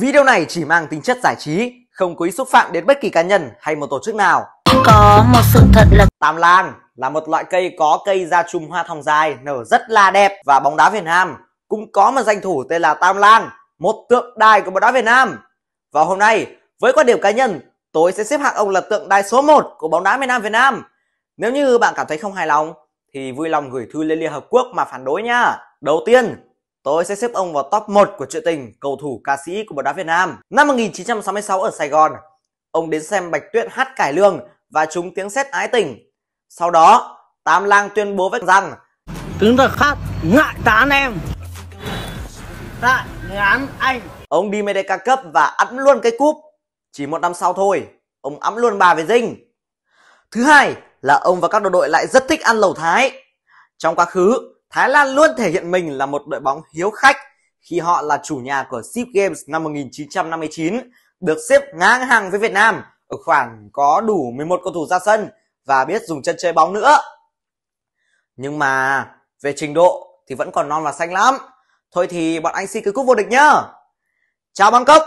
Video này chỉ mang tính chất giải trí, không có ý xúc phạm đến bất kỳ cá nhân hay một tổ chức nào. Có một sự thật là Tam Lan là một loại cây có cây ra chùm hoa thòng dài, nở rất là đẹp và bóng đá Việt Nam cũng có một danh thủ tên là Tam Lan, một tượng đài của bóng đá Việt Nam. Và hôm nay, với quan điểm cá nhân, tôi sẽ xếp hạng ông là tượng đài số 1 của bóng đá miền Nam Việt Nam. Nếu như bạn cảm thấy không hài lòng thì vui lòng gửi thư lên Liên Hợp Quốc mà phản đối nha. Đầu tiên, Tôi sẽ xếp ông vào top 1 của truyện tình cầu thủ ca sĩ của bóng đá Việt Nam. Năm 1966 ở Sài Gòn, ông đến xem Bạch Tuyết hát cải lương và chúng tiếng sét ái tình. Sau đó, Tam Lang tuyên bố với rằng Tướng thật khát ngại tán em Tại ngán anh Ông đi Medica Cup và ăn luôn cái cúp Chỉ một năm sau thôi Ông ấm luôn bà về dinh Thứ hai là ông và các đồng đội lại rất thích ăn lẩu thái Trong quá khứ Thái Lan luôn thể hiện mình là một đội bóng hiếu khách khi họ là chủ nhà của SEA Games năm 1959, được xếp ngang hàng với Việt Nam ở khoảng có đủ 11 cầu thủ ra sân và biết dùng chân chơi bóng nữa. Nhưng mà về trình độ thì vẫn còn non và xanh lắm. Thôi thì bọn anh xin cứ cúp vô địch nhá. Chào Bangkok,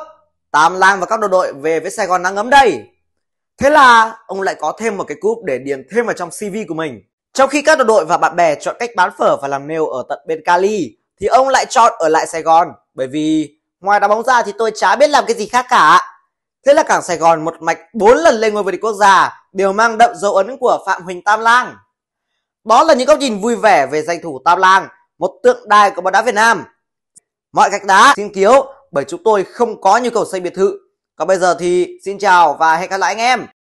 Tam Lang và các đội đội về với Sài Gòn nắng ấm đây. Thế là ông lại có thêm một cái cúp để điền thêm vào trong CV của mình. Trong khi các đồng đội và bạn bè chọn cách bán phở và làm nêu ở tận bên Cali thì ông lại chọn ở lại Sài Gòn bởi vì ngoài đá bóng ra thì tôi chả biết làm cái gì khác cả. Thế là cảng Sài Gòn một mạch 4 lần lên ngôi vô địch quốc gia đều mang đậm dấu ấn của Phạm Huỳnh Tam Lang. Đó là những góc nhìn vui vẻ về danh thủ Tam Lang, một tượng đài của bóng đá Việt Nam. Mọi gạch đá xin thiếu bởi chúng tôi không có nhu cầu xây biệt thự. Còn bây giờ thì xin chào và hẹn gặp lại anh em.